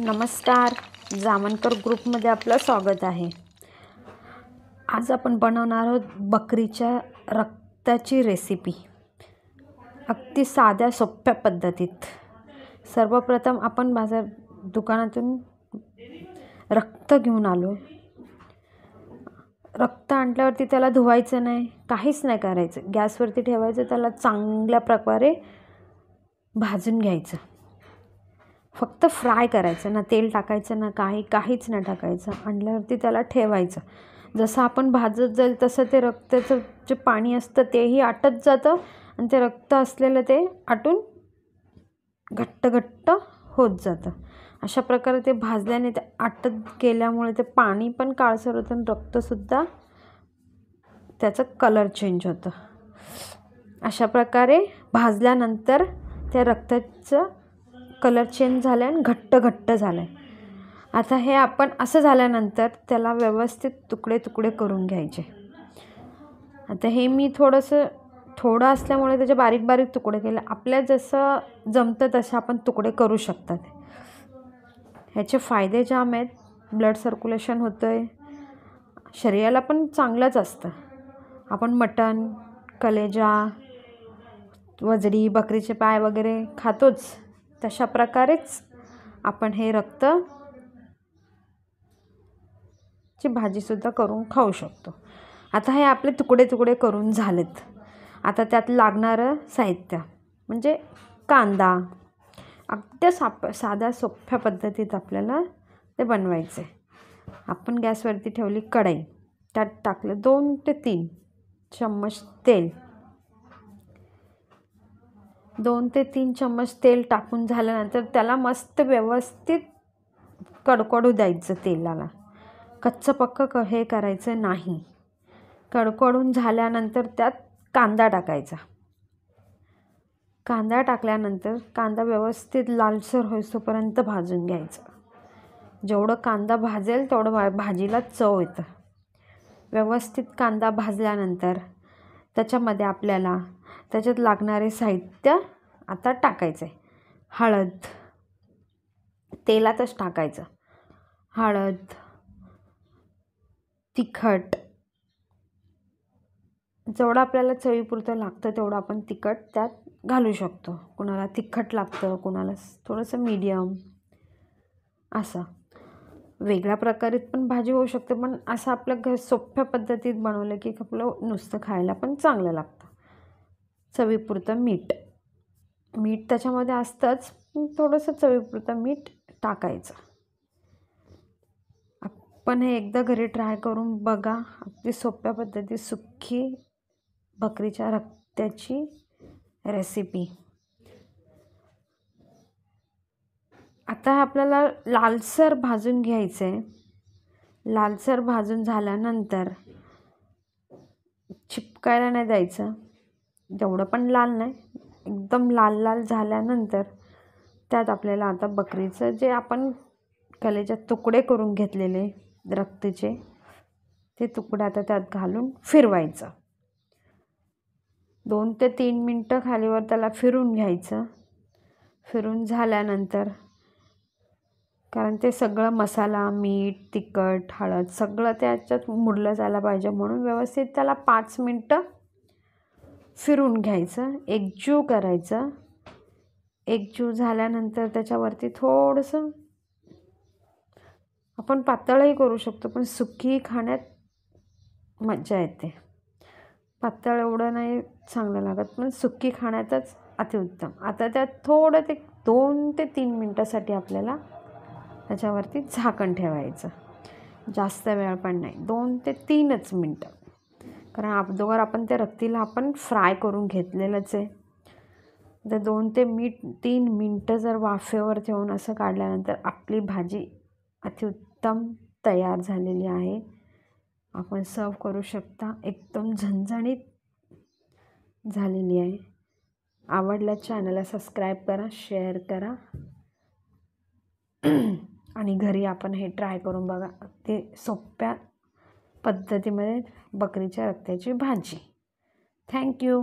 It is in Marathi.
नमस्कार जामनकर ग्रुपमध्ये आपलं स्वागत आहे आज आपण बनवणार आहोत बकरीच्या रक्ताची रेसिपी अगदी साध्या सोप्या पद्धतीत सर्वप्रथम आपण बाजार दुकानातून रक्त घेऊन आलो रक्त आणल्यावरती त्याला धुवायचं नाही काहीच नाही करायचं गॅसवरती ठेवायचं त्याला चांगल्या प्रकारे भाजून घ्यायचं फक्त फ्राय करायचं ना तेल टाकायचं ना काही काहीच नाही टाकायचं आणल्यावरती त्याला ठेवायचं जसं आपण भाजत जाईल तसं ते रक्ताचं जे पाणी असतं तेही आटत जातं आणि ते रक्त असलेलं ते आटून घट्ट घट्ट होत जातं अशा प्रकारे ते भाजल्याने ते आटत गेल्यामुळे ते पाणी पण काळसर होतं आणि रक्तसुद्धा त्याचं कलर चेंज होतं अशा प्रकारे भाजल्यानंतर त्या रक्ताचं कलर चेंज झाला आहे आणि घट्ट घट्ट झालं आहे आता हे आपण असं झाल्यानंतर त्याला व्यवस्थित तुकडे तुकडे करून घ्यायचे आता हे मी थोडंसं थोडं असल्यामुळे त्याचे बारीक बारीक तुकडे केले आपल्या जसं जमतं तसं आपण तुकडे करू शकतात ह्याचे फायदे जाम आहेत ब्लड सर्क्युलेशन होतं आहे शरीराला पण चांगलंच असतं आपण मटण कलेजा वजडी बकरीचे पाय वगैरे खातोच तशा प्रकारेच आपण हे रक्त ची भाजीसुद्धा करून खाऊ शकतो आता हे आपले तुकडे तुकडे करून झालेत आता त्यात लागणारं साहित्य म्हणजे कांदा अगदी साप साध्या सोप्या पद्धतीत आपल्याला ते बनवायचे आपण गॅसवरती ठेवली कढई त्यात टाकलं दोन ते तीन चम्मच तेल दोन ते तीन चम्मच तेल टाकून झाल्यानंतर त्याला मस्त व्यवस्थित कडकडू द्यायचं तेलाला कच्चं पक्कं क हे करायचं नाही कडकडून झाल्यानंतर त्यात कांदा टाकायचा कांदा टाकल्यानंतर कांदा व्यवस्थित लालसर होईस्तोपर्यंत भाजून घ्यायचा जेवढं कांदा भाजेल तेवढं भा भाजीला चव येतं व्यवस्थित कांदा भाजल्यानंतर त्याच्यामध्ये आपल्याला त्याच्यात लागणारे साहित्य आता टाकायचं आहे हळद तेलातच टाकायचं हळद तिखट जेवढं आपल्याला चवीपुरतं लागतं तेवढं आपण तिखट त्यात घालू शकतो कुणाला तिखट लागतं कुणाला थोडंसं मीडियम असं वेगळ्या प्रकारेत पण भाजी होऊ शकते पण असं आपलं घर सोप्या पद्धतीत बनवलं की आपलं नुसतं खायला पण चांगलं लागतं चवीपुरतं मीठ मीठ त्याच्यामध्ये असतंच थोडंसं चवीपुरतं मीठ टाकायचं आपण हे एकदा घरी ट्राय करून बघा अगदी सोप्या पद्धती सुखी बकरीच्या रक्त्याची रेसिपी आता आपल्याला लालसर भाजून घ्यायचं आहे लालसर भाजून झाल्यानंतर चिपकायला नाही द्यायचं जेवढं पण लाल नाही एकदम लाल लाल झाल्यानंतर त्यात आपल्याला आता बकरीचं जे आपण कलेच्या तुकडे करून घेतलेले रक्तचे ते तुकडे आता त्यात घालून फिरवायचं दोन ते तीन मिनटं खालीवर त्याला फिरून घ्यायचं फिरून झाल्यानंतर कारण ते सगळं मसाला मीठ तिखट हळद सगळं त्याच्यात मुडलं जायला पाहिजे म्हणून व्यवस्थित त्याला पाच मिनटं फिरून घ्यायचं एकजू करायचं एकजू झाल्यानंतर त्याच्यावरती थोडंसं आपण पातळही करू शकतो पण सुकी खाण्यात मज्जा येते पातळ एवढं नाही चांगलं लागत पण सुकी खाण्यातच अतिउत्तम आता त्यात थोडं ते दोन ते तीन मिनटासाठी आपल्याला त्याच्यावरती झाकण ठेवायचं जास्त वेळ पण नाही दोन ते तीनच मिनटं कारण अगोदर आपण त्या रत्तीला आपण फ्राय करून घेतलेलंच आहे तर दोन ते मीठ तीन मिनटं जर वाफेवर ठेवून असं काढल्यानंतर आपली भाजी अतिउत्तम तयार झालेली आहे आपण सर्व करू शकता एकदम झणझणीत झालेली आहे आवडल्या चॅनलला सबस्क्राईब करा शेअर करा आणि घरी आपण हे ट्राय करून बघा ते सोप्या पद्धतीमध्ये बकरीच्या रक्त्याची भाजी थँक्यू